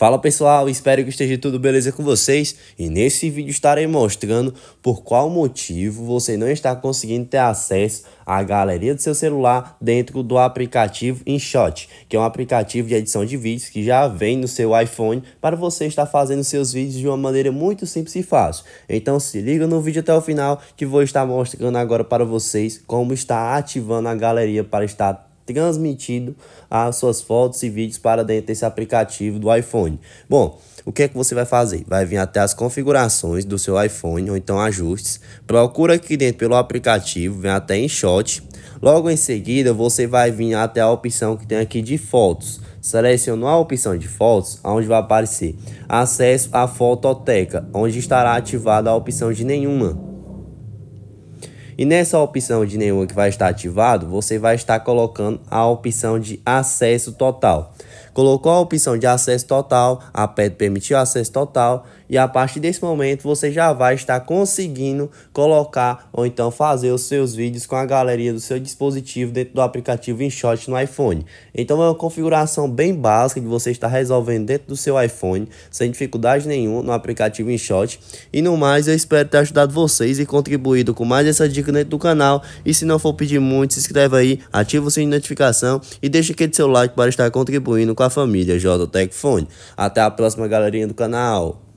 Fala pessoal, espero que esteja tudo beleza com vocês e nesse vídeo estarei mostrando por qual motivo você não está conseguindo ter acesso à galeria do seu celular dentro do aplicativo InShot, que é um aplicativo de edição de vídeos que já vem no seu iPhone para você estar fazendo seus vídeos de uma maneira muito simples e fácil. Então se liga no vídeo até o final que vou estar mostrando agora para vocês como está ativando a galeria para estar transmitido as suas fotos e vídeos para dentro desse aplicativo do iPhone. Bom, o que é que você vai fazer? Vai vir até as configurações do seu iPhone ou então ajustes. Procura aqui dentro pelo aplicativo, vem até em shot. Logo em seguida, você vai vir até a opção que tem aqui de fotos. Selecionou a opção de fotos, onde vai aparecer acesso à fototeca, onde estará ativada a opção de nenhuma. E nessa opção de nenhuma que vai estar ativado, você vai estar colocando a opção de acesso total colocou a opção de acesso total, a PET permitiu acesso total e a partir desse momento você já vai estar conseguindo colocar ou então fazer os seus vídeos com a galeria do seu dispositivo dentro do aplicativo InShot no iPhone. Então é uma configuração bem básica que você está resolvendo dentro do seu iPhone, sem dificuldade nenhuma no aplicativo InShot. E no mais, eu espero ter ajudado vocês e contribuído com mais essa dica dentro do canal. E se não for pedir muito, se inscreve aí, ativa o sininho de notificação e deixa aquele seu like para estar contribuindo com a família Jota Tech Fone. Até a próxima, galerinha do canal.